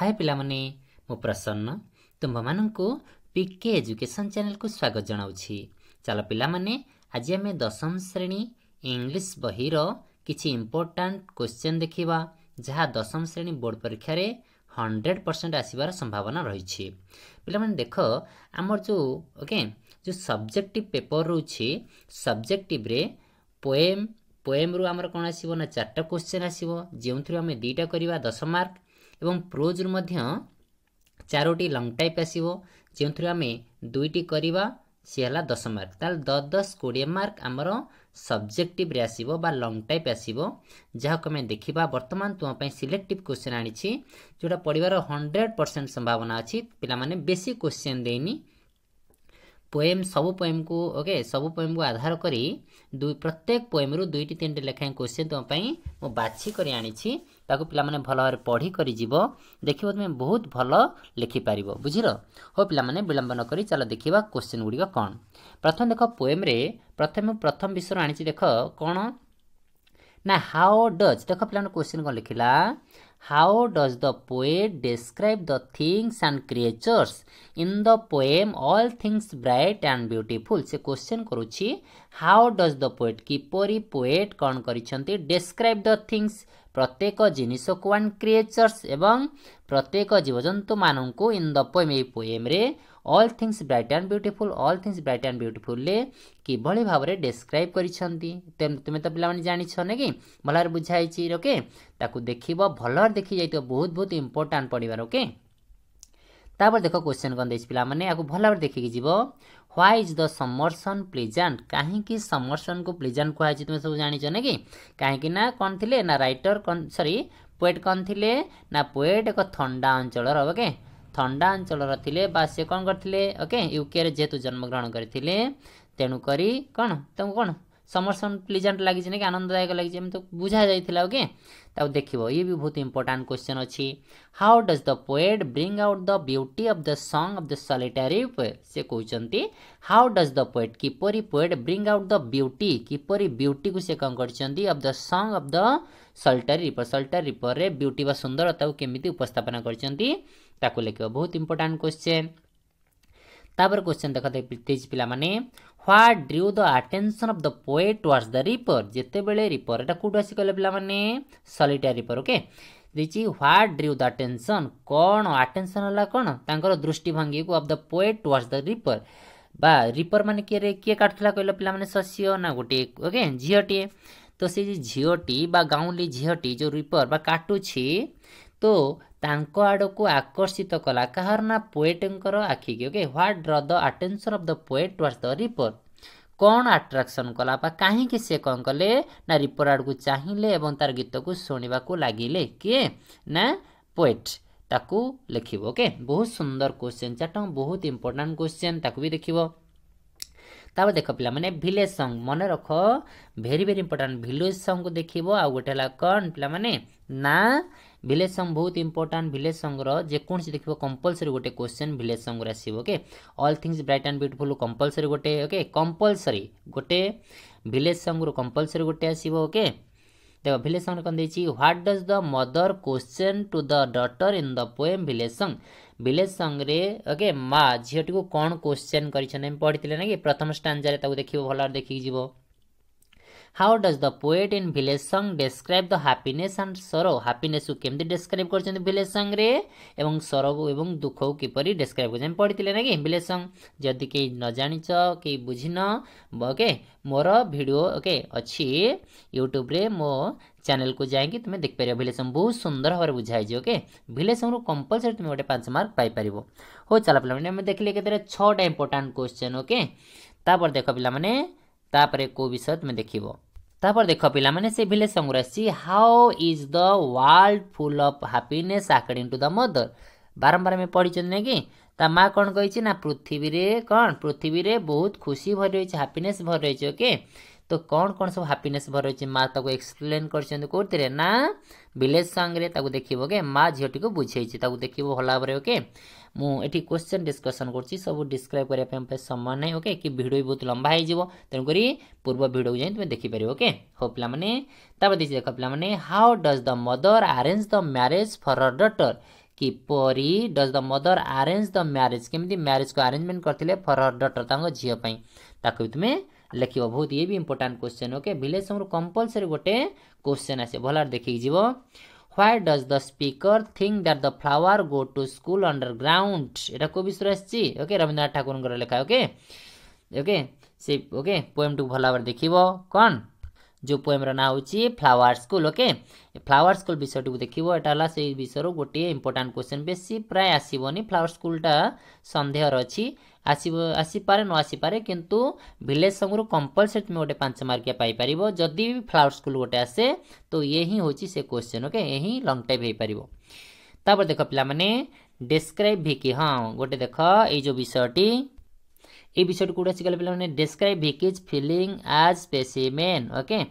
ହାଏ ପିଲାମାନେ ମୁଁ ପ୍ରସନ୍ନ ତୁମ୍ଭମାନଙ୍କୁ ପିକେ ଏଜୁକେସନ୍ ଚ୍ୟାନେଲ୍କୁ ସ୍ୱାଗତ ଜଣାଉଛି ଚାଲ ପିଲାମାନେ ଆଜି ଆମେ ଦଶମ ଶ୍ରେଣୀ ଇଂଲିଶ ବହିର କିଛି ଇମ୍ପୋର୍ଟାଣ୍ଟ କ୍ୱେଶ୍ଚନ୍ ଦେଖିବା ଯାହା ଦଶମ ଶ୍ରେଣୀ ବୋର୍ଡ଼ ପରୀକ୍ଷାରେ ହଣ୍ଡ୍ରେଡ଼ ପରସେଣ୍ଟ ଆସିବାର ସମ୍ଭାବନା ରହିଛି ପିଲାମାନେ ଦେଖ ଆମର ଯେଉଁ ଓକେ ଯେଉଁ ସବଜେକ୍ଟିଭ୍ ପେପର୍ ରହୁଛି ସବଜେକ୍ଟିଭ୍ରେ ପୋଏମ୍ ପୋଏମ୍ରୁ ଆମର କ'ଣ ଆସିବ ନା ଚାରିଟା କ୍ୱେଶ୍ଚନ୍ ଆସିବ ଯେଉଁଥିରୁ ଆମେ ଦୁଇଟା କରିବା ଦଶ ମାର୍କ ଏବଂ ପ୍ରୋଜ୍ରୁ ମଧ୍ୟ ଚାରୋଟି ଲଙ୍ଗ୍ ଟାଇପ୍ ଆସିବ ଯେଉଁଥିରୁ ଆମେ ଦୁଇଟି କରିବା ସିଏ ହେଲା ଦଶ ମାର୍କ ତାହେଲେ ଦଶ ଦଶ କୋଡ଼ିଏ ମାର୍କ ଆମର ସବଜେକ୍ଟିଭ୍ରେ ଆସିବ ବା ଲଙ୍ଗ୍ ଟାଇପ୍ ଆସିବ ଯାହାକୁ ଆମେ ଦେଖିବା ବର୍ତ୍ତମାନ ତୁମ ପାଇଁ ସିଲେକ୍ଟିଭ୍ କୋଶ୍ଚିନ୍ ଆଣିଛି ଯେଉଁଟା ପଢ଼ିବାର ହଣ୍ଡ୍ରେଡ଼ ପରସେଣ୍ଟ ସମ୍ଭାବନା ଅଛି ପିଲାମାନେ ବେଶୀ କୋଶ୍ଚିନ୍ ଦେଇନି ପୋଏମ୍ ସବୁ ପୋଏମ୍କୁ ଓକେ ସବୁ ପୋଏମ୍କୁ ଆଧାର କରି ଦୁଇ ପ୍ରତ୍ୟେକ ପୋଏମ୍ରୁ ଦୁଇଟି ତିନିଟି ଲେଖାଏଁ କୋଶ୍ଚିନ୍ ତୁମ ପାଇଁ ମୁଁ ବାଛି କରି ଆଣିଛି ତାକୁ ପିଲାମାନେ ଭଲ ଭାବରେ ପଢ଼ିକରି ଯିବ ଦେଖିବ ତୁମେ ବହୁତ ଭଲ ଲେଖିପାରିବ ବୁଝିଲ ହଉ ପିଲାମାନେ ବିଳମ୍ବ ନ କରି ଚାଲ ଦେଖିବା କୋଶ୍ଚିନ୍ ଗୁଡ଼ିକ କ'ଣ ପ୍ରଥମେ ଦେଖ ପୋଏମ୍ରେ ପ୍ରଥମେ ପ୍ରଥମ ବିଷୟରୁ ଆଣିଛି ଦେଖ କ'ଣ ନା ହାଓ ଡଜ୍ ଦେଖ ପିଲାମାନେ କୋଶ୍ଚିନ୍ କ'ଣ ଲେଖିଲା How does the poet describe the things and creatures? In the poem, all things bright and beautiful. से क्वेश्चन करुच्ची हाउ डज द पोएट किपरि पोएट କ'ଣ କରିଛନ୍ତି ଡେସ୍କ୍ରାଇବ୍ ଦ ଥିଙ୍ଗସ୍ ପ୍ରତ୍ୟେକ ଜିନିଷକୁ ଆଣ୍ଡ କ୍ରିଏଚର୍ସ ଏବଂ ପ୍ରତ୍ୟେକ ଜୀବଜନ୍ତୁମାନଙ୍କୁ ଇନ୍ ଦ ପୋଏମ୍ ଏହି ପୋଏମ୍ରେ all things bright and beautiful all things bright and ବ୍ୟୁଟିଫୁଲ୍ରେ କିଭଳି ଭାବରେ ଡେସ୍କ୍ରାଇବ୍ କରିଛନ୍ତି ତୁମେ ତ ପିଲାମାନେ ଜାଣିଛ ନା କି ଭଲରେ ବୁଝା ହେଇଛି ଓକେ ତାକୁ ଦେଖିବ ଭଲରେ ଦେଖିଯାଇଥିବ ବହୁତ ବହୁତ ଇମ୍ପୋର୍ଟାଣ୍ଟ ପଡ଼ିବାର ଓକେ ତାପରେ ଦେଖ କ୍ୱେଶ୍ଚନ୍ କ'ଣ ଦେଇଛି ପିଲାମାନେ ଆକୁ ଭଲ ଭାବରେ ଦେଖିକି ଯିବ ହ୍ୱାଇ ଇଜ୍ ଦ ସମର୍ସନ୍ ପ୍ଲିଜାଣ୍ଟ କାହିଁକି ସମର୍ସନ୍କୁ ପ୍ଲିଜାଣ୍ଟ କୁହାଯାଇଛି ତୁମେ ସବୁ ଜାଣିଛ ନା କି କାହିଁକି ନା କ'ଣ ଥିଲେ ନା ରାଇଟର୍ କ'ଣ ସରି ପୋଏଟ୍ କ'ଣ ଥିଲେ ନା ପୋଏଟ୍ ଏକ ଥଣ୍ଡା ଅଞ୍ଚଳର ଓକେ ଥଣ୍ଡା ଅଞ୍ଚଳର ଥିଲେ ବା ସେ କ'ଣ କରିଥିଲେ ଓକେ ୟୁକେରେ ଯେହେତୁ ଜନ୍ମଗ୍ରହଣ କରିଥିଲେ ତେଣୁକରି କ'ଣ ତୁମକୁ କ'ଣ ସମର୍ସନ୍ ପ୍ଲିଜାଣ୍ଟ ଲାଗିଛି ନାକି ଆନନ୍ଦଦାୟକ ଲାଗିଛି ଏମିତି ବୁଝାଯାଇଥିଲା ଓକେ ତାକୁ ଦେଖିବ ଇଏ ବି ବହୁତ ଇମ୍ପୋର୍ଟାଣ୍ଟ କ୍ୱେଶ୍ଚନ୍ ଅଛି how does the poet bring out the beauty of the song of the solitary ସେ କହୁଛନ୍ତି ହାଉ ଡଜ୍ ଦ ପୋଏଟ୍ କିପରି poet bring out the beauty କିପରି ବ୍ୟୁଟିକୁ ସେ କ'ଣ କରିଛନ୍ତି of the song of the solitary reaper solitary ରିପୋରେ beauty ବା ସୁନ୍ଦରତାକୁ କେମିତି ଉପସ୍ଥାପନା କରିଛନ୍ତି ତାକୁ ଲେଖିବ ବହୁତ ଇମ୍ପୋର୍ଟାଣ୍ଟ କ୍ୱେଶ୍ଚେନ୍ ତାପରେ କ୍ୱେଶ୍ଚନ୍ ଦେଖ ଦେଇଛି ପିଲାମାନେ what drew the attention of the poet towards the reaper ଯେତେବେଳେ ରିପୋର୍ ଏଇଟା କେଉଁଠୁ ଆସି କହିଲେ ପିଲାମାନେ ସଲିଟାରୀ ରିପୋର୍ ଓକେ ଦେଇଛି ହ୍ୱାଟ୍ ଡ୍ରିଉ ଦ ଆଟେନସନ୍ କ'ଣ ଆଟେନସନ୍ ହେଲା କ'ଣ ତାଙ୍କର ଦୃଷ୍ଟିଭଙ୍ଗୀକୁ of the poet towards the reaper ବା ରିପର୍ ମାନେ କିଏ କିଏ କାଟୁଥିଲା କହିଲ ପିଲାମାନେ ଶସ୍ୟ ନା ଗୋଟିଏ ଓକେ ଝିଅଟିଏ ତ ସେ ଯେ ଝିଅଟି ବା ଗାଉଁଲି ଝିଅଟି ଯେଉଁ ରିପର୍ ବା କାଟୁଛି ତ ତାଙ୍କ ଆଡ଼କୁ ଆକର୍ଷିତ କଲା କାହାର ନା ପୋଏଟ୍ଙ୍କର ଆଖିକି okay what drew the attention of the poet was the reaper କ'ଣ ଆଟ୍ରାକ୍ସନ୍ କଲା ବା କାହିଁକି ସେ କ'ଣ କଲେ ନା ରିପର୍ ଆଡ଼କୁ ଚାହିଁଲେ ଏବଂ ତାର ଗୀତକୁ ଶୁଣିବାକୁ ଲାଗିଲେ କିଏ ନା ପୋଏଟ୍ ତାକୁ ଲେଖିବ ଓକେ ବହୁତ ସୁନ୍ଦର କୋଶ୍ଚେନ୍ ଚାରିଟା ବହୁତ ଇମ୍ପୋର୍ଟାଣ୍ଟ କୋଶ୍ଚେନ୍ ତାକୁ ବି ଦେଖିବ তারপরে দেখ পিলামানে ভিলেজ সঙ্গ মনে রখ very very important village song দেখব আগে হল কন পিলামানে না ভিলেজ সঙ্গ বহুত ইম্পর্টাট ভিলেজ সঙ্গর যেকোনসি দেখব কম্পলসরি গোটে কোশ্চেন ভিলেজ সঙ্গরে আসব okay all things bright and beautiful compulsory গোটে ওকে কম্পলসরি গোটে ভিলেজ সঙ্গর কম্পলসরি গোটে আসব ওকে দেখ ভিলেজ সঙ্গরে কন দিয়েছি what does the mother question to the daughter in the poem village song village ସଙ୍ଗରେ ଓକେ ମା ଝିଅଟିକୁ କ'ଣ କୋଶ୍ଚେନ୍ କରିଛନ୍ତି ଆମେ ପଢ଼ିଥିଲେ ନା କି ପ୍ରଥମ ଷ୍ଟାଞ୍ଜାରେ ତାକୁ ଦେଖିବ ଭଲରେ ଦେଖିକି ଯିବ how does the poet in village song describe the happiness and sorrow ହାପିନେସ୍କୁ କେମିତି ଡେସ୍କ୍ରାଇବ୍ କରିଛନ୍ତି ଭିଲେଜ ସଙ୍ଗରେ ଏବଂ ସରକୁ ଏବଂ ଦୁଃଖକୁ କିପରି ଡେସ୍କ୍ରାଇବ୍ କରିଛନ୍ତି ଆମେ ପଢ଼ିଥିଲେ ନା କି ଭିଲେଜ ସଙ୍ଗ ଯଦି କେହି ନ ଜାଣିଛ କେହି ବୁଝିନ ଓକେ ମୋର ଭିଡ଼ିଓ ଓକେ ଅଛି ୟୁଟ୍ୟୁବରେ ମୋ ଚ୍ୟାନେଲକୁ ଯାଇକି ତୁମେ ଦେଖିପାରିବ ଭିଲେଜ ସଙ୍ଗ ବହୁତ ସୁନ୍ଦର ଭାବରେ ବୁଝା ହେଇଛି ଓକେ ଭିଲେଜ ସଙ୍ଗରୁ କମ୍ପଲସରି ତୁମେ ଗୋଟେ ପାଞ୍ଚ ମାର୍କ ପାଇପାରିବ ହଉ ଚାଲ ପିଲାମାନେ ଆମେ ଦେଖିଲେ କେତେବେଳେ ଛଅଟା ଇମ୍ପୋର୍ଟାଣ୍ଟ କୋଶ୍ଚେନ୍ ଓକେ ତାପରେ ଦେଖ ପିଲାମାନେ तापर को विषय तुम्हें देख तापर देख पे से भिले संग्रहसी how is the world full of happiness according to the mother बारंबार आम पढ़ी कि माँ कौन कही पृथ्वी से कौन पृथ्वी से बहुत खुशी भरी रही है हापिनेस भर रही है ओके तो कौन कौन सब हापिनेस भर रही माँ तक एक्सप्लेन करोटे ना भिलेज संग्रे देखे माँ झीटी को बुझे देखो भला भाव ओके ମୁଁ ଏଠି କ୍ୱେଶ୍ଚନ୍ ଡିସ୍କସନ୍ କରୁଛି ସବୁ ଡିସ୍କ୍ରାଇବ୍ କରିବା ପାଇଁ ପାଇଁ ସମ୍ମାନ ନାହିଁ ଓକେ କି ଭିଡ଼ିଓ ବି ବହୁତ ଲମ୍ବା ହୋଇଯିବ ତେଣୁକରି ପୂର୍ବ ଭିଡ଼ିଓକୁ ଯାଇ ତୁମେ ଦେଖିପାରିବ ଓକେ ହଉ ପିଲାମାନେ ତାପରେ ଦେଇଛି ଦେଖ ପିଲାମାନେ how does the mother arrange the marriage for her daughter କିପରି does the mother arrange the marriage କେମିତି ମ୍ୟାରେଜ୍କୁ ଆରେଞ୍ଜମେଣ୍ଟ କରିଥିଲେ ଫର୍ ହର୍ ଡଟର୍ ତାଙ୍କ ଝିଅ ପାଇଁ ତାକୁ ବି ତୁମେ ଲେଖିବ ବହୁତ ଇଏ ବି ଇମ୍ପୋର୍ଟାଣ୍ଟ କ୍ୱେଶ୍ଚନ୍ ଓକେ ଭିଲେଜ୍ ସମୟରେ କମ୍ପଲସରି ଗୋଟେ କ୍ୱେଶ୍ଚନ୍ ଆସେ ଭଲରେ ଦେଖିକି ଯିବ why does the speaker think that the flower go to school underground এটা কবি সুর আসছি ওকে রবীন্দ্রনাথ ঠাকুরঙ্কর লেখা ওকে ওকে ସେ ଓକେ ପୋଏମ୍ଟିକୁ ଭଲ ଭାବରେ ଦେଖିବ କ'ଣ ଯେଉଁ ପୋଏମ୍ର ନାଁ ହେଉଛି flower school okay flower school ବିଷୟଟିକୁ ଦେଖିବ ଏଇଟା ହେଲା ସେଇ ବିଷୟରୁ ଗୋଟିଏ ଇମ୍ପୋର୍ଟାଣ୍ଟ କ୍ୱେଶ୍ଚନ୍ ବେଶୀ ପ୍ରାୟ ଆସିବନି ଫ୍ଲାୱାର ସ୍କୁଲଟା ସନ୍ଦେହର ଅଛି आसपे न आसपे कितु भिलेज संग कंपलसरी तुम्हें गोटे पांच मार्किया पाइपर जदि फ्लावर स्कूल गोटे आसे तो ये हूँ से क्वेश्चन ओके ये ही लंग टाइप हो पार तापर देख पे डेस्क्राइब भिकि हाँ गोटे देख यो विषयटी ये विषय कौटे आसगले पे describe Vicky's feeling as specimen okay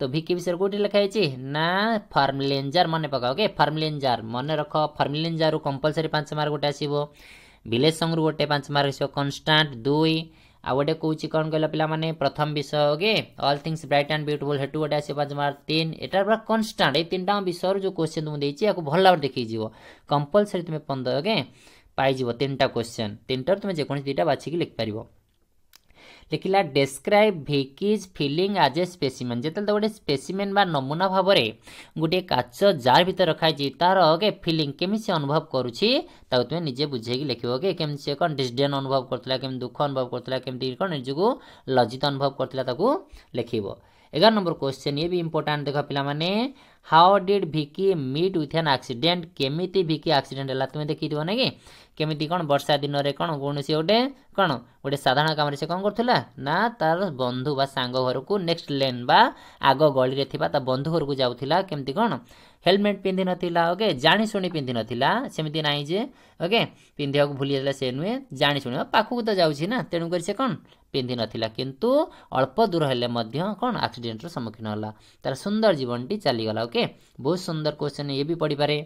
तो भिकी विषय कौटी लिखाई ना फर्मलेंजार मन पका ओके फर्मलेंजार मन रख फर्मलेंजारू कंपलसरी पांच मार्क गोटे आसो ଭିଲେଜ୍ ସଙ୍ଗରୁ ଗୋଟେ ପାଞ୍ଚ ମାର୍କ ଆସିବ କନଷ୍ଟାଣ୍ଟ ଦୁଇ ଆଉ ଗୋଟେ କହୁଛି କ'ଣ କହିଲ ପିଲାମାନେ ପ୍ରଥମ ବିଷୟକେ all things bright and beautiful ହେଟୁ ଗୋଟେ ଆସିବ ପାଞ୍ଚ ମାର୍କ ତିନି ଏଇଟା ପୁରା କନଷ୍ଟାଣ୍ଟ ଏଇ ତିନିଟା ବିଷୟରୁ ଯେଉଁ କୋଶ୍ଚିନ୍ ମୁଁ ଦେଇଛି ୟାକୁ ଭଲ ଭାବରେ ଦେଖିଯିବ କମ୍ପଲସରି ତୁମେ ପନ୍ଦରକେ ପାଇଯିବ ତିନିଟା କୋଶ୍ଚିନ୍ ତିନିଟାରୁ ତୁମେ ଯେକୌଣସି ଦୁଇଟା ବାଛିକି ଲେଖିପାରିବ ଲେଖିଲା describe Vicky's feeling as a specimen ଯେତେବେଳେ ଗୋଟେ ସ୍ପେସିମେନ୍ ବା ନମୁନା ଭାବରେ ଗୋଟିଏ କାଚ ଯାର୍ ଭିତରେ ରଖାଯାଇଛି ତାର ଓକେ ଫିଲିଂ କେମିତି ସେ ଅନୁଭବ କରୁଛି ତାକୁ ତୁମେ ନିଜେ ବୁଝେଇକି ଲେଖିବ ଓକେ କେମିତି ସେ କ'ଣ ଡିସଡେନ୍ ଅନୁଭବ କରୁଥିଲା କେମିତି ଦୁଃଖ ଅନୁଭବ କରୁଥିଲା କେମିତି କ'ଣ ନିଜକୁ ଲଜ୍ଜିତ ଅନୁଭବ କରୁଥିଲା ତାକୁ ଲେଖିବ ଏଗାର ନମ୍ବର କ୍ୱେଶ୍ଚିନ୍ ଇଏ ବି ଇମ୍ପୋର୍ଟାଣ୍ଟ ଦେଖ ପିଲାମାନେ how did Vicky meet with an accident କେମିତି ଭିକି ଆକ୍ସିଡେଣ୍ଟ ହେଲା ତୁମେ ଦେଖିଥିବ ନା କି କେମିତି କ'ଣ ବର୍ଷା ଦିନରେ କ'ଣ କୌଣସି ଗୋଟେ କ'ଣ ଗୋଟେ ସାଧାରଣ କାମରେ ସେ କ'ଣ କରୁଥିଲା ନା ତା'ର ବନ୍ଧୁ ବା ସାଙ୍ଗ ଘରକୁ ନେକ୍ସଟ ଲେନ୍ ବା ଆଗ ଗଳିରେ ଥିବା ତା ବନ୍ଧୁ ଘରକୁ ଯାଉଥିଲା କେମିତି କ'ଣ ହେଲମେଟ୍ ପିନ୍ଧି ନଥିଲା ଓକେ ଜାଣିଶୁଣି ପିନ୍ଧି ନଥିଲା ସେମିତି ନାହିଁ ଯେ ଓକେ ପିନ୍ଧିବାକୁ ଭୁଲି ଯାଇଥିଲା ସେ ନୁହେଁ ଜାଣିଶୁଣି ପାଖକୁ ତ ଯାଉଛି ନା ତେଣୁକରି ସେ କ'ଣ ପିନ୍ଧି ନଥିଲା କିନ୍ତୁ ଅଳ୍ପ ଦୂର ହେଲେ ମଧ୍ୟ କ'ଣ ଆକ୍ସିଡେଣ୍ଟର ସମ୍ମୁଖୀନ ହେଲା ତା'ର ସୁନ୍ଦର ଜୀବନଟି ଚାଲିଗଲା ଓକେ ବହୁତ ସୁନ୍ଦର କୋଶ୍ଚିନ୍ ଇଏ ବି ପଢ଼ିପାରେ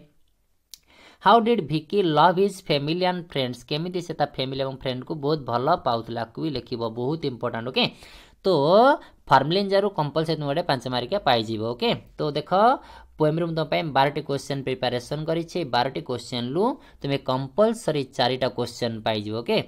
how did Vicky love his family and friends केमी से फैमिली और फ्रेंड को बहुत भल पाला क्यू लिख बहुत इंपोर्टाट ओके तो फर्मुलेन जारू कंपलसरी तुम गोटे पांच मार्क पाइव ओके तो देख पोएम रूम तुम्हें बारट क्वेश्चन प्रिपेरेसन कर बारट क्वेश्चन रू तुम्हें कंपलसरी चारिटा क्वेश्चन पाइव ओके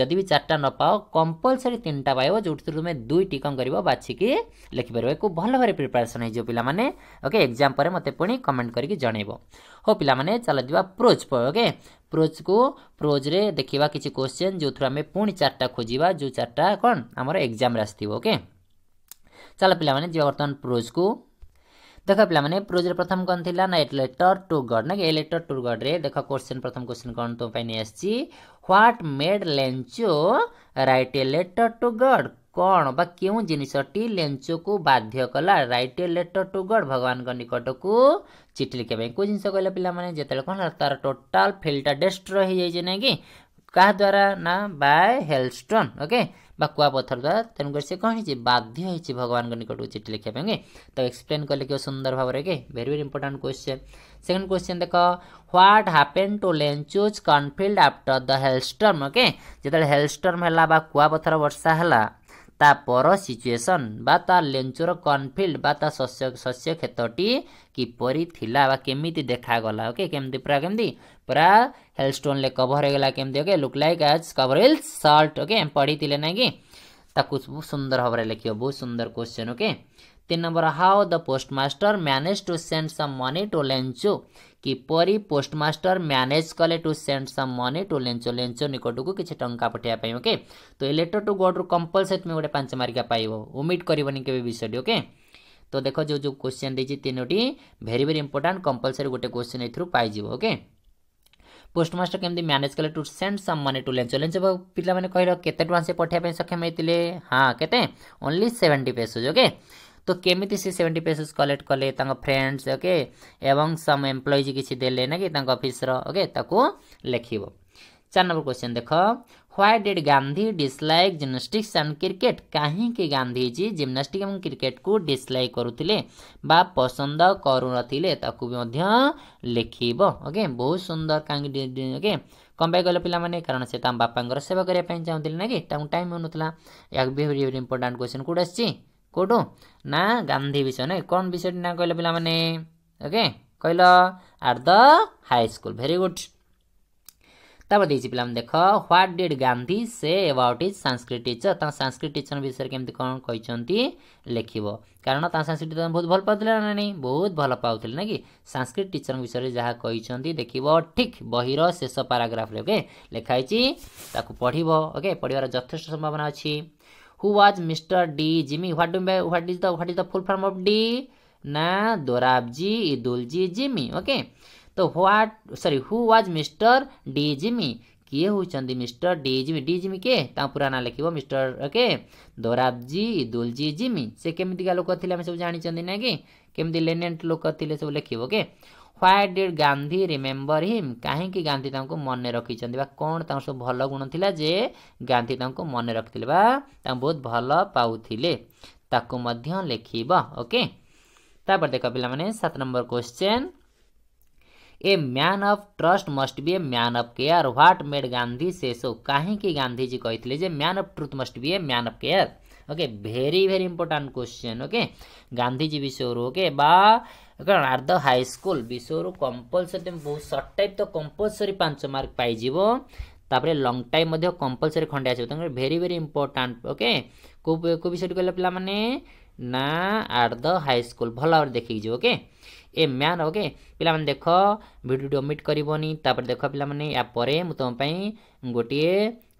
जदि भी चार्टा न पाओ कंपलसरी तीन टा पाइव जो तुम्हें दुईट कम कर बाछिकी लिखिपर एक भल भाव प्रिपेरेसन हो पाने ओके एक्जाम पर मत पुणी कमेंट करके जन हो पाने चल जा प्रोज ओके प्रोज को प्रोज रे देखा किसी क्वेश्चन जो थ्रु पुणी चार्टा खोजा जो चार्टा कौन आम एक्जाम आसो ओके ચાલો પિલાମାନେ ଯିବା ବର୍ତ୍ତମାନ ପ୍ରୋଜ୍କୁ ଦେଖ ପିଲାମାନେ ପ୍ରୋଜ୍ରେ ପ୍ରଥମ କ'ଣ ଥିଲା ନା ଏଟ୍ ଲେଟର୍ ଟୁ ଗଡ଼୍ ନା କି ଏ ଲେଟର୍ ଟୁ ଗଡ଼୍ରେ ଦେଖ କୋଶ୍ଚିନ୍ ପ୍ରଥମ କୋଶ୍ଚିନ୍ କ'ଣ ତୁମ ପାଇଁ ନେଇ ଆସିଛି what made Lencho write a letter to God କ'ଣ ବା କେଉଁ ଜିନିଷଟି ଲେଞ୍ଚୋକୁ ବାଧ୍ୟ କଲା write a letter to God ଭଗବାନଙ୍କ ନିକଟକୁ ଚିଠି ଲେଖିବା ପାଇଁ କେଉଁ ଜିନିଷ କହିଲେ ପିଲାମାନେ ଯେତେବେଳେ କ'ଣ ହେଲା ତା'ର ଟୋଟାଲ୍ ଫିଲ୍ଡଟା ଡେଷ୍ଟ୍ର ହେଇଯାଇଛି ନାଇଁ କି କାହା ଦ୍ୱାରା ନା ବାଏ ହେଲ୍ଷ୍ଟନ୍ ଓକେ ବା କୁଆପଥର ଦ୍ୱାରା ତେଣୁକରି ସେ କ'ଣ ହେଇଛି ବାଧ୍ୟ ହେଇଛି ଭଗବାନଙ୍କ ନିକଟକୁ ଚିଠି ଲେଖିବା ପାଇଁକି ତ ଏକ୍ସପ୍ଲେନ୍ କଲେ କେଉଁ ସୁନ୍ଦର ଭାବରେ କି very very important question second question ଦେଖ what happen to Lencho's cornfield after the hailstorm okay ଯେତେବେଳେ ହେଲ୍ଷ୍ଟର୍ମ ହେଲା ବା କୁଆପଥର ବର୍ଷା ହେଲା ତା ପର ସିଚୁଏସନ୍ ବା ତା ଲେଞ୍ଚର କନଫିଲ୍ଡ ବା ତା ଶସ୍ୟ ଶସ୍ୟ କ୍ଷେତଟି କିପରି ଥିଲା ବା କେମିତି ଦେଖାଗଲା ଓକେ କେମିତି ପୁରା କେମିତି ପୁରା ହେଲ୍ଷ୍ଟୋନ୍ରେ କଭର୍ ହେଇଗଲା କେମିତି okay look like as cover will salt okay ପଢ଼ିଥିଲେ ନାଇଁ କି ତାକୁ ସୁନ୍ଦର ଭାବରେ ଲେଖିବ ବହୁତ ସୁନ୍ଦର କୋଶ୍ଚେନ୍ ଓକେ तीन number how the postmaster manage to send some money to Lencho किपरि पोस्टमास्टर मैनेज कले to send some money to Lencho Lencho निकट को किसी टाँचा पठाइवाई ओके तो ये लेटर टू गॉड कंपलसरी तुम गोटे पांच मार्किया पाइब ओमिट करनी के विषय ओके तो देख जो जो क्वेश्चन देती तीनोटी भेरी भेरी इंपोर्टां कंपलसरी गोटे क्वेश्चन एथर पाइज ओके पोस्टमास्टर केमती मैनेज कले to send some money to Lencho Lencho पिला कहल के सक्षम होते हाँ के ओनली सेवेन्टी पेसेज ओके तो केମିତି ସେ ସେଭେଣ୍ଟି ପେସେସ୍ କଲେକ୍ଟ କଲେ ତାଙ୍କ ଫ୍ରେଣ୍ଡସ୍ ଓକେ ଏବଂ ସମ୍ ଏମ୍ପ୍ଲୟିଜ୍ କିଛି ଦେଲେ ନା କି ତାଙ୍କ ଅଫିସ୍ର ଓକେ ତାକୁ ଲେଖିବ ଚାରି ନମ୍ବର କ୍ୱେଶ୍ଚନ୍ ଦେଖ why did Gandhi dislike gymnastics and cricket କାହିଁକି ଗାନ୍ଧିଜୀ ଜିମ୍ନାଷ୍ଟିକ୍ ଏବଂ କ୍ରିକେଟ୍କୁ ଡିସ୍ଲାଇକ୍ କରୁଥିଲେ ବା ପସନ୍ଦ କରୁନଥିଲେ ତାକୁ ମଧ୍ୟ ଲେଖିବ ଓକେ ବହୁତ ସୁନ୍ଦର କାହିଁକି ଓକେ କ'ଣ ପାଇଁ ଗଲେ ପିଲାମାନେ କାରଣ ସେ ତାଙ୍କ ବାପାଙ୍କର ସେବା କରିବା ପାଇଁ ଚାହୁଁଥିଲେ ନା କି ତାଙ୍କୁ ଟାଇମ୍ ହେଉନଥିଲା ଏହା ବି ଭେରି ଭେରି ଇମ୍ପୋର୍ଟାଣ୍ଟ କ୍ୱେଶ୍ଚନ୍ କେଉଁଟା ଆସିଛି କୋଉଠୁ ନା ଗାନ୍ଧୀ ବିଷୟରେ କ'ଣ ବିଷୟଟି ନା କହିଲ ପିଲାମାନେ ଓକେ କହିଲ at the high school very good ତାପରେ ଦେଇଛି ପିଲାମାନେ ଦେଖ ହ୍ୱାଟ୍ ଡିଡ୍ ଗାନ୍ଧୀ ସେ ଏବାଉଟ୍ ଇଜ୍ ସାଂସ୍କ୍ରିଟ ଟିଚର ତାଙ୍କ ସାଂସ୍କ୍ରିଟ ଟିଚର ବିଷୟରେ କେମିତି କ'ଣ କହିଛନ୍ତି ଲେଖିବ କାରଣ ତାଙ୍କ ସାଂସ୍କ୍ରିଟ ଟିଚର ବହୁତ ଭଲ ପାଉଥିଲେ ନା ନାହିଁ ବହୁତ ଭଲ ପାଉଥିଲେ ନା କି ସାଂସ୍କ୍ରିଟ ଟିଚରଙ୍କ ବିଷୟରେ ଯାହା କହିଛନ୍ତି ଦେଖିବ ଠିକ୍ ବହିର ଶେଷ ପାରାଗ୍ରାଫରେ ଓକେ ଲେଖା ହେଇଛି ତାକୁ ପଢ଼ିବ ଓକେ ପଢ଼ିବାର ଯଥେଷ୍ଟ ସମ୍ଭାବନା ଅଛି who was mister D Gimi what do what is the what is the full form of D ना दोराबजी ईदुलजी जिमी ओके तो what sorry who was mister D Gimi किए होती mister D Gimi D Gimi किए पूरा ना लिख मिस्टर ओके दोराबजी ईदुलजी जिमी से कमिका लोक थे आम सब जानते ना कि केमी लेनेट लोक थे सब लिख okay why did Gandhi remember him कहीं गांधी मन रखी कौन तक सब भल गुण था जे गांधी मन रखी बहुत भल पाते लिख ओके देख पे सात number question a man of trust must be a man of care what made Gandhi say so कहीं गांधीजी कही man of truth must be a man of care okay very very important question okay Gandhiji विषय okay बा କାରଣ at the high school ବିଷୟରୁ compulsory ତୁମେ ବହୁତ short type ତ compulsory ପାଞ୍ଚ ମାର୍କ ପାଇଯିବ ତାପରେ ଲଙ୍ଗ୍ ଟାଇପ୍ ମଧ୍ୟ କମ୍ପଲସରି ଖଣ୍ଡେ ଆସିବ ତେଣୁ ଭେରି ଭେରି ଇମ୍ପୋର୍ଟାଣ୍ଟ ଓକେ କେଉଁ କେଉଁ ବିଷୟଟି କହିଲେ ପିଲାମାନେ ନା ଆଟ୍ ଦ ହାଇସ୍କୁଲ ଭଲ ଭାବରେ ଦେଖିକି ଯିବ ଓକେ ଏ ମ୍ୟାନ୍ ଓକେ ପିଲାମାନେ ଦେଖ ଭିଡ଼ିଓଟି ଅମିଟ୍ କରିବନି ତାପରେ ଦେଖ ପିଲାମାନେ ୟା ପରେ ମୁଁ ତୁମ ପାଇଁ ଗୋଟିଏ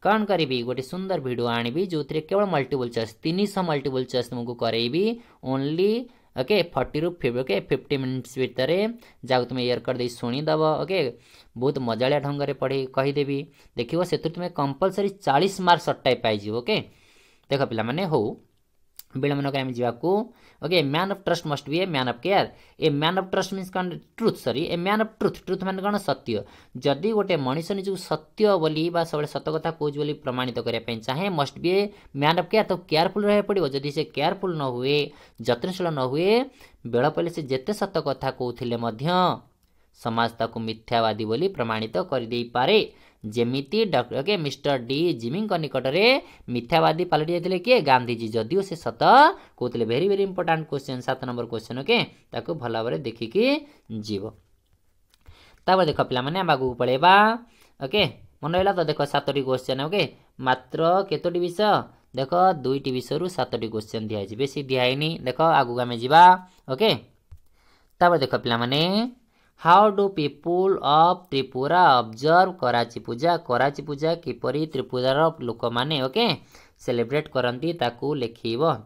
କ'ଣ କରିବି ଗୋଟେ ସୁନ୍ଦର ଭିଡ଼ିଓ ଆଣିବି ଯେଉଁଥିରେ କେବଳ ମଲ୍ଟିପୁଲ୍ ଚଏସ୍ ତିନିଶହ ମଲ୍ଟିପୁଲ୍ ଚଏସ୍ ତୁମକୁ କରେଇବି ଓନ୍ଲି ओके फर्टी रु ओके फिफ्टी मिनिट्स भितर जहाँ तुम इयर कर दे शुणीदब ओके बहुत मजाया ढंग से पढ़े कहीदेवी देख से तुम्हें कंपलसरी चालीस मार्क्स अट्टाई पाइज ओके देख पे हो विडम्बना को आम जावाक okay man of trust must be a man of care a man of trust mean कौन truth sorry a man of truth truth मान कौन सत्य जदि गोटे मनुष्य निजी सत्य बोली सब सतकथ कथा कौज बोली प्रमाणित करने चाहे must be a man of care तो केयरफुल रहा पड़ो जदि से केयरफुल न हुए जत्नशील न हुए बेल पड़े से जिते सतकथ कथा कहते समाज ताकू मिथ्यावादी बोली प्रमाणित कर पारे ଯେମିତି ଡକ୍ଟର ମିଷ୍ଟର ଡି ଜିମିଙ୍କ ନିକଟରେ ମିଥ୍ୟାବାଦୀ ପାଲଟି ଯାଇଥିଲେ କିଏ ଗାନ୍ଧିଜୀ ଯଦିଓ ସେ ସତ କହୁଥିଲେ ଭେରି ଭେରି ଇମ୍ପୋର୍ଟାଣ୍ଟ କ୍ୱେଶ୍ଚନ୍ ସାତ ନମ୍ବର କ୍ୱେଶ୍ଚନ୍ ଓକେ ତାକୁ ଭଲ ଭାବରେ ଦେଖିକି ଯିବ ତାପରେ ଦେଖ ପିଲାମାନେ ଆମେ ଆଗକୁ ପଳେଇବା ଓକେ ମନେ ରହିଲା ତ ଦେଖ ସାତଟି କ୍ୱେଶ୍ଚନ୍ ଓକେ ମାତ୍ର କେତୋଟି ବିଷୟ ଦେଖ ଦୁଇଟି ବିଷୟରୁ ସାତଟି କ୍ୱେଶ୍ଚନ୍ ଦିଆହେଇଛି ବେଶୀ ଦିଆହେଇନି ଦେଖ ଆଗକୁ ଆମେ ଯିବା ଓକେ ତାପରେ ଦେଖ ପିଲାମାନେ how do people of Tripura observe Kharchi Puja Kharchi Puja किप त्रिपुरार लोक मैले ओके सेलिब्रेट कति ताकु लेख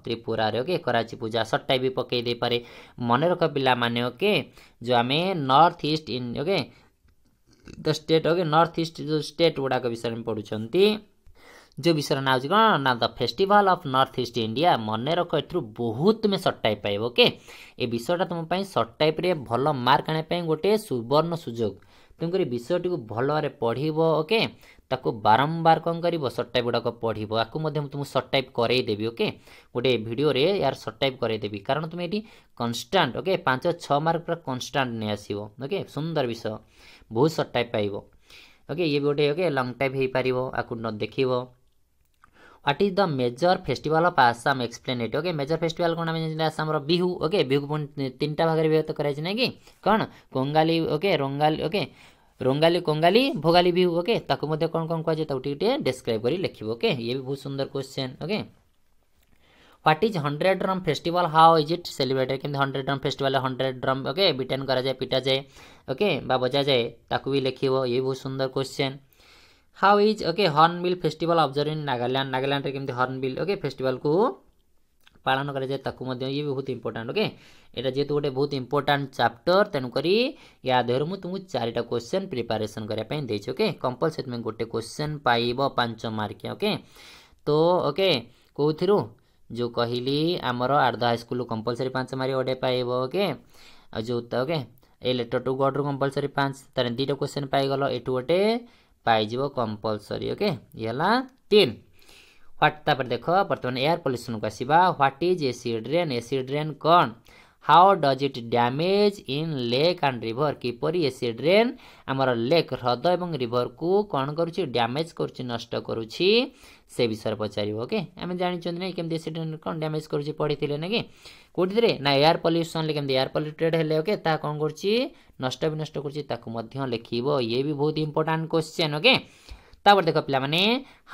त्रिपुर ओके कराची पूजा सट्टा पके परे मन रक पानी ओके जो आमे north east okay the state okay north east जो स्टेट गुडाक विषयमा पढुन्छ जो विषय ना हो ना the festival of north east India मन रख ए बहुत तुम्हें सर्ट टाइप पाइब ओके ए विषयटा तुम सर्ट टाइप्रे भल मार्क आने गोटे सुवर्ण सुजोग तेणुकर विषयटी भल भाव पढ़व ओके ତାକୁ ବାରମ୍ବାର କ'ଣ କରିବ ସର୍ଟ ଟାଇପ୍ ଗୁଡ଼ାକ ପଢ଼ିବ ଆକୁ ମଧ୍ୟ ମୁଁ ତୁମକୁ ସର୍ଟ ଟାଇପ୍ କରାଇଦେବି ଓକେ ଗୋଟେ ଭିଡ଼ିଓରେ ୟାର ସର୍ଟ ଟାଇପ୍ କରାଇଦେବି କାରଣ ତୁମେ ଏଠି କନଷ୍ଟାଣ୍ଟ ଓକେ ପାଞ୍ଚ ଛଅ ମାର୍କ ପୁରା କନଷ୍ଟାଣ୍ଟ ନେଇ ଆସିବ ଓକେ ସୁନ୍ଦର ବିଷୟ ବହୁତ ସର୍ଟ ଟାଇପ୍ ପାଇବ ଓକେ ଇଏ ବି ଗୋଟେ ଓକେ ଲଙ୍ଗ୍ ଟାଇପ୍ ହୋଇପାରିବ ଆକୁ ନ ଦେଖିବ what is the major festival of Assam explain it okay major festival कौन आम आसाम बिहू ओके बिहू तीन टा भाग में विभक्त कर ना कि कौन Kongali okay Rongali okay Rongali Kongali Bhogali Bihu okay ताको कौन कौन कहुए डेस्क्राइब कर लिखे ओके ये भी बहुत सुंदर question okay what is hundred drum festival how is it celebrated केमती hundred drum festival hundred drum okay beaten करा जाए पिटा जाए ओके बजा जाए ताकू भी लिखे ये बहुत सुंदर question how is okay hornbill festival observe in Nagaland नागाल्यान्डରେ କେମିତି ହର୍ନବିଲ୍ ଓକେ ଫେଷ୍ଟିଭାଲକୁ ପାଳନ କରାଯାଏ ତାକୁ ମଧ୍ୟ ଇଏ ବି ବହୁତ ଇମ୍ପୋର୍ଟାଣ୍ଟ ଓକେ ଏଇଟା ଯେହେତୁ ଗୋଟେ ବହୁତ ଇମ୍ପୋର୍ଟାଣ୍ଟ ଚାପ୍ଟର ତେଣୁକରି ୟା ଦେହରୁ ମୁଁ ତୁମକୁ ଚାରିଟା କ୍ୱେଶ୍ଚନ୍ ପ୍ରିପାରେସନ୍ କରିବା ପାଇଁ ଦେଇଛି ଓକେ କମ୍ପଲସରି ତୁମେ ଗୋଟେ କ୍ୱେଶ୍ଚନ୍ ପାଇବ ପାଞ୍ଚ ମାର୍କିଆ ଓକେ ତ ଓକେ କେଉଁଥିରୁ ଯେଉଁ କହିଲି ଆମର ଆର୍ଦ୍ଧ ହାଇସ୍କୁଲରୁ କମ୍ପଲସରି ପାଞ୍ଚ ମାର୍କ ଗୋଟେ ପାଇବ ଓକେ ଆଉ ଯେଉଁ ଓକେ ଏ ଲେଟର୍ ଟୁ ଗଡ଼୍ରୁ କମ୍ପଲସରି ପାଞ୍ଚ ତାହେଲେ ଦୁଇଟା କ୍ୱେଶ୍ଚନ୍ ପାଇଗଲ ଏଠୁ ଗୋଟେ ପାଇଯିବ କମ୍ପଲସରି ଓକେ ଇଏ ହେଲା ତିନି ହ୍ୱାଟ୍ ତାପରେ ଦେଖ ବର୍ତ୍ତମାନ ଏୟାର ପଲ୍ୟୁସନକୁ ଆସିବା what is acid rain acid rain କ'ଣ how does it damage in lake and river କିପରି ଏସିଡ୍ ରେନ୍ ଆମର ଲେକ୍ ହ୍ରଦ ଏବଂ ରିଭର୍କୁ କ'ଣ କରୁଛି ଡ୍ୟାମେଜ୍ କରୁଛି ନଷ୍ଟ କରୁଛି ସେ ବିଷୟରେ ପଚାରିବ ଓକେ ଆମେ ଜାଣିଛନ୍ତି ନା କେମିତି ଏକ୍ସିଡେଣ୍ଟ କ'ଣ ଡ୍ୟାମେଜ୍ କରୁଛି ପଢ଼ିଥିଲେ ନା କି କେଉଁଥିରେ ନା ଏୟାର ପଲ୍ୟୁସନ୍ରେ କେମିତି ଏୟାର ପଲ୍ୟୁଟେଡ଼୍ ହେଲେ ଓକେ ତାହା କ'ଣ କରୁଛି ନଷ୍ଟ ବିନଷ୍ଟ କରୁଛି ତାକୁ ମଧ୍ୟ ଲେଖିବ ଇଏ ବି ବହୁତ ଇମ୍ପୋର୍ଟାଣ୍ଟ କ୍ୱେଶ୍ଚନ୍ ଓକେ ତାପରେ ଦେଖ ପିଲାମାନେ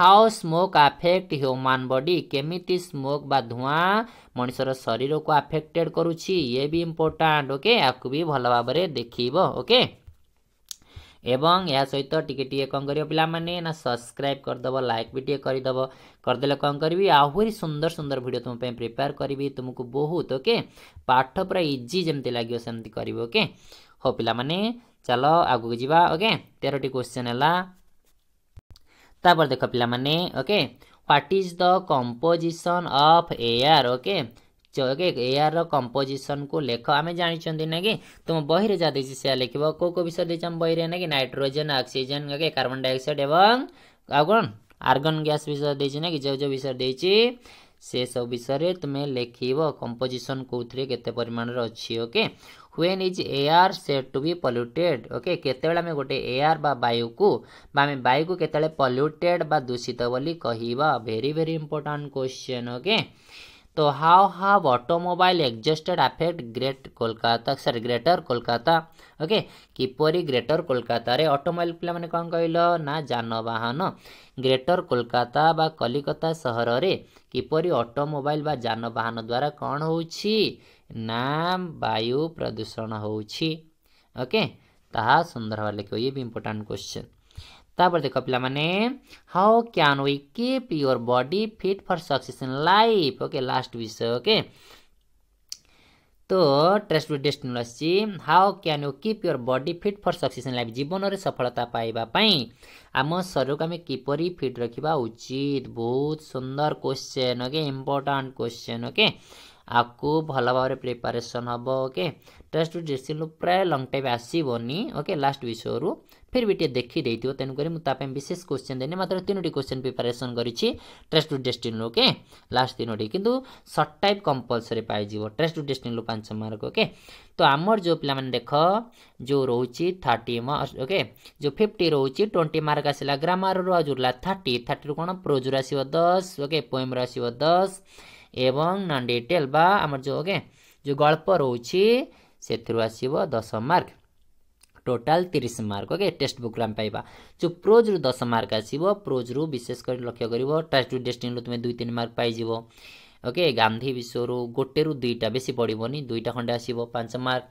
how smoke affect human body କେମିତି ସ୍ମୋକ୍ ବା ଧୂଆଁ ମଣିଷର ଶରୀରକୁ ଆଫେକ୍ଟେଡ଼୍ କରୁଛି ଇଏ ବି ଇମ୍ପୋର୍ଟାଣ୍ଟ ଓକେ ୟାକୁ ବି ଭଲ ଭାବରେ ଦେଖିବ ଓକେ ଏବଂ ଏହା ସହିତ ଟିକେ ଟିକେ କ'ଣ କରିବ ପିଲାମାନେ ନା ସବସ୍କ୍ରାଇବ୍ କରିଦେବ ଲାଇକ୍ ବି ଟିକେ କରିଦେବ କରିଦେଲେ କ'ଣ କରିବି ଆହୁରି ସୁନ୍ଦର ସୁନ୍ଦର ଭିଡ଼ିଓ ତୁମ ପାଇଁ ପ୍ରିପେୟାର କରିବି ତୁମକୁ ବହୁତ ଓକେ ପାଠ ପୁରା ଇଜି ଯେମିତି ଲାଗିବ ସେମିତି କରିବି ଓକେ ହଉ ପିଲାମାନେ ଚାଲ ଆଗକୁ ଯିବା ଓକେ ତେରଟି କ୍ୱେଶ୍ଚନ୍ ହେଲା ତାପରେ ଦେଖ ପିଲାମାନେ okay what is the composition of air okay air composition को लेख आम जानते ना कि तुम बही जहाँ देखे से लिखे को कौ विषय देखें बहरे ना कि nitrogen oxygen okay carbon dioxide एवं आ कौन आर्गन गैस विषय देखे ना कि जो जो विषय देखिए से सब विषय तुम्हें लेख कंपोजिशन कौन केमाण अच्छी okay when is air said to be polluted okay केतम गोटे एयर वायु को आम वायु को केत पल्युटेड दूषित बोली कह very very important question okay okay? तो how have automobile exhausted affect great Kolkata sorry greater Kolkata okay किपरि ग्रेटर कोलकाता रे ऑटोमोबाइल पिलाने कौन कहल ना जानवाहन ग्रेटर कोलकाता बा कलिकता सहर रे किपरि ऑटोमोबाइल बा जानवाहन द्वारा कौन होउछि ना वायु प्रदूषण होउछि ओके ताहा सुंदर भाव लिखो ये भी इंपोर्टेंट क्वेश्चन ତାପରେ ଦେଖ ପିଲାମାନେ how can we keep your body fit for success in life okay last ବିଷୟ ଓକେ তো ট্রেস্ট ডেস্টিনেল আসছি how can you keep your body fit for success in life জীবনরে সফলতা পাইবা পাই আম শরীরকে আমি কিপরি ফিট রাখিবা উচিত বহুত সুন্দর question okay important question okay আকু ভাল ভাবে প্রিপারেসন হব ওকে টেস্ট ডেস্টিনেল প্রায় লং টাইম আসবনি ওকে লাস্ট বিষয়রু ଫିର୍ ବି ଟିକେ ଦେଖିଦେଇଥିବ ତେଣୁକରି ମୁଁ ତା ପାଇଁ ବିଶେଷ କୋଶ୍ଚିନ୍ ଦେଇନି ମାତ୍ର ତିନୋଟି କୋଶ୍ଚିନ୍ ପ୍ରିପାରେସନ୍ କରିଛି ଟ୍ରେସ୍ ଟୁ ଡେଷ୍ଟିନ୍ରୁ ଓକେ ଲାଷ୍ଟ ତିନୋଟି କିନ୍ତୁ ସର୍ଟ ଟାଇପ୍ କମ୍ପଲସରି ପାଇଯିବ ଟ୍ରେସ୍ ଟୁ ଡେଷ୍ଟିନ୍ରୁ ପାଞ୍ଚ ମାର୍କ ଓକେ ତ ଆମର ଯେଉଁ ପିଲାମାନେ ଦେଖ ଯେଉଁ ରହୁଛି ଥାର୍ଟି ମାର୍କ ଓକେ ଯେଉଁ ଫିଫ୍ଟି ରହୁଛି ଟ୍ୱେଣ୍ଟି ମାର୍କ ଆସିଲା ଗ୍ରାମାରରୁ ଆଉ ଯେଉଁ ଥାର୍ଟି ଥାର୍ଟିରୁ କ'ଣ ପ୍ରୋଜରୁ ଆସିବ ଦଶ ଓକେ ପୋଏମ୍ରୁ ଆସିବ ଦଶ ଏବଂ ନନ୍ ଡିଟେଲ୍ ବା ଆମର ଯେଉଁ ଓକେ ଯେଉଁ ଗଳ୍ପ ରହୁଛି ସେଥିରୁ ଆସିବ ଦଶ ମାର୍କ ଟୋଟାଲ୍ ତିରିଶ ମାର୍କ ଓକେ ଟେକ୍ସଟ ବୁକ୍ରୁ ଆମେ ପାଇବା ଯେଉଁ ପ୍ରୋଜ୍ରୁ ଦଶ ମାର୍କ ଆସିବ ପ୍ରୋଜ୍ରୁ ବିଶେଷ କରି ଲକ୍ଷ୍ୟ କରିବ ଟାଷ୍ଟ ଟୁ ଡେଷ୍ଟିନିରୁ ତୁମେ ଦୁଇ ତିନି ମାର୍କ ପାଇଯିବ ଓକେ ଗାନ୍ଧୀ ବିଶ୍ୱରୁ ଗୋଟେରୁ ଦୁଇଟା ବେଶୀ ପଡ଼ିବନି ଦୁଇଟା ଖଣ୍ଡେ ଆସିବ ପାଞ୍ଚ ମାର୍କ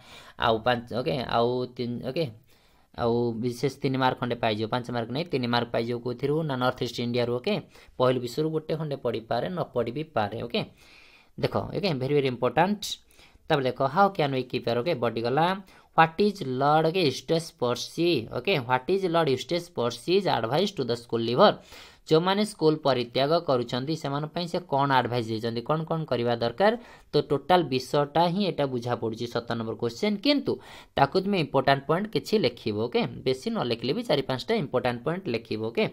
ଆଉ ପାଞ୍ଚ ଓକେ ଆଉ ତିନି ଓକେ ଆଉ ବିଶେଷ ତିନି ମାର୍କ ଖଣ୍ଡେ ପାଇଯିବ ପାଞ୍ଚ ମାର୍କ ନାହିଁ ତିନି ମାର୍କ ପାଇଯିବ କେଉଁଥିରୁ ନା ନର୍ଥ ଇଷ୍ଟ ଇଣ୍ଡିଆରୁ ଓକେ ପହିଲି ବିଶ୍ୱରୁ ଗୋଟେ ଖଣ୍ଡେ ପଡ଼ିପାରେ ନ ପଡ଼ି ବି ପାରେ ଓକେ ଦେଖ ଓକେ ଭେରି ଭେରି ଇମ୍ପୋର୍ଟାଣ୍ଟ ତାପରେ ଦେଖ how can we keep okay ବଡ଼ିଗଲା what is lord eustace percy okay what is lord eustace percy's advice to the school leaver ଯେଉଁମାନେ ସ୍କୁଲ ପରିତ୍ୟାଗ କରୁଛନ୍ତି ସେମାନଙ୍କ ପାଇଁ ସେ କ'ଣ ଆଡ଼ଭାଇସ୍ ଦେଇଛନ୍ତି କ'ଣ କ'ଣ କରିବା ଦରକାର ତ ଟୋଟାଲ ବିଷୟଟା ହିଁ ଏଇଟା ବୁଝା ପଡ଼ୁଛି ସତ ନମ୍ବର କ୍ୱେଶ୍ଚିନ୍ କିନ୍ତୁ ତାକୁ ତୁମେ ଇମ୍ପୋର୍ଟାଣ୍ଟ ପଏଣ୍ଟ କିଛି ଲେଖିବ ଓକେ ବେଶୀ ନ ଲେଖିଲେ ବି ଚାରି ପାଞ୍ଚଟା ଇମ୍ପୋର୍ଟାଣ୍ଟ ପଏଣ୍ଟ ଲେଖିବ ଓକେ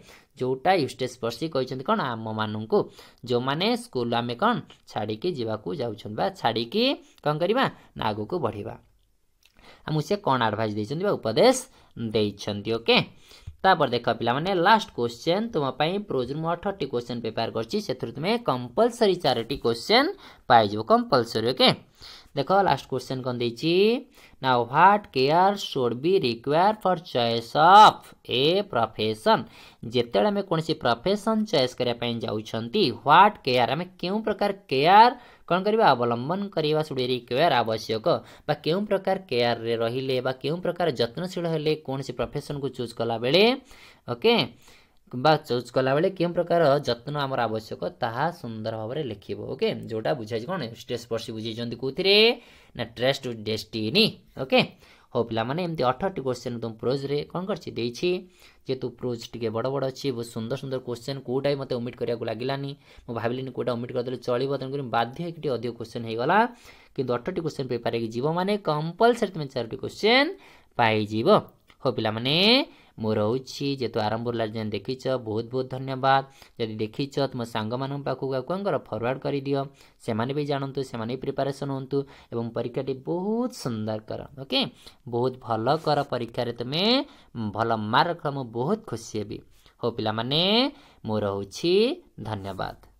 ଯେଉଁଟା ୟୁଷ୍ଟେସ୍ ପର୍ସି କହିଛନ୍ତି କ'ଣ ଆମମାନଙ୍କୁ ଯେଉଁମାନେ ସ୍କୁଲ ଆମେ କ'ଣ ଛାଡ଼ିକି ଯିବାକୁ ଯାଉଛନ୍ତି ବା ଛାଡ଼ିକି କ'ଣ କରିବା ନା ଆଗକୁ ବଢ଼ିବା ଆମକୁ ସେ କ'ଣ ଆଡ଼ଭାଇସ୍ ଦେଇଛନ୍ତି ବା ଉପଦେଶ ଦେଇଛନ୍ତି ଓକେ ତାପରେ ଦେଖ ପିଲାମାନେ ଲାଷ୍ଟ କ୍ୱେଶ୍ଚନ୍ ତୁମ ପାଇଁ ପ୍ରୋଜରୁ ମୁଁ ଅଠରଟି କ୍ୱେଶ୍ଚନ୍ ପ୍ରିପେୟାର କରିଛି ସେଥିରୁ ତୁମେ କମ୍ପଲସରି ଚାରୋଟି କ୍ୱେଶ୍ଚନ୍ ପାଇଯିବ କମ୍ପଲସରି ଓକେ देख लास्ट क्वेश्चन कौन दे ना what care should be require for choice of a profession जिते आम कौन प्रफेसन चॉइस करने जाऊँगी ह्वाट केयर आम क्यों प्रकार केयर कौन करवा अवलंबन करवा सुड रिक्वायर आवश्यक क्यों प्रकार केयर रे रही क्यों प्रकार जत्नशील हेले कौन सी प्रफेसन को चूज कला बेले ओके okay? কিংবা চুজ কলাবেলে কেউ প্রকার যত্ন আমার আবশ্যক তাহা সুন্দর ভাবে লিখব ওকে যেটা বুঝাইছে কোণ স্টেজস্পর্শী বুঝাইছেন কোথায় না ট্রেস টু ডেস্টিনি ওকে ହଉ ପିଲାମାନେ ଏମିତି ଅଠରଟି କୋଶ୍ଚେନ୍ ତୁମ ପ୍ରୋଜ୍ରେ କ'ଣ କରିଛି ଦେଇଛି ଯେହେତୁ ପ୍ରୋଜ୍ ଟିକେ ବଡ଼ ବଡ଼ ଅଛି ବହୁତ ସୁନ୍ଦର ସୁନ୍ଦର କୋଶ୍ଚେନ୍ କେଉଁଟା ବି ମୋତେ ଓମିଟ୍ କରିବାକୁ ଲାଗିଲାନି ମୁଁ ଭାବିଲିନି କେଉଁଟା ଓମିଟ୍ କରିଦେଲେ ଚଳିବ ତେଣୁକରି ବାଧ୍ୟ ହେଇକି ଟିକେ ଅଧିକ କୋଶ୍ଚେନ୍ ହେଇଗଲା କିନ୍ତୁ ଅଠରଟି କୋଶ୍ଚେନ୍ ପାଇପାରିକି ଯିବ ମାନେ କମ୍ପଲସରି ତୁମେ ଚାରୋଟି କୋଶ୍ଚେନ୍ ପାଇଯିବ ହଉ ପିଲାମାନେ ମୁଁ ରହୁଛି ଯେହେତୁ ଆରମ୍ଭରୁ ଯେନ୍ ଦେଖିଛ ବହୁତ ବହୁତ ଧନ୍ୟବାଦ ଯଦି ଦେଖିଛ ତୁମ ସାଙ୍ଗମାନଙ୍କ ପାଖକୁ କାକୁଙ୍କର ଫରୱାର୍ଡ଼ କରିଦିଅ ସେମାନେ ବି ଜାଣନ୍ତୁ ସେମାନେ ବି ପ୍ରିପାରେସନ୍ ହୁଅନ୍ତୁ ଏବଂ ପରୀକ୍ଷାଟି ବହୁତ ସୁନ୍ଦର କର ଓକେ ବହୁତ ଭଲ କର ପରୀକ୍ଷାରେ ତୁମେ ଭଲ ମାର୍କ ରଖ ମୁଁ ବହୁତ ଖୁସି ହେବି ହଉ ପିଲାମାନେ ମୁଁ ରହୁଛି ଧନ୍ୟବାଦ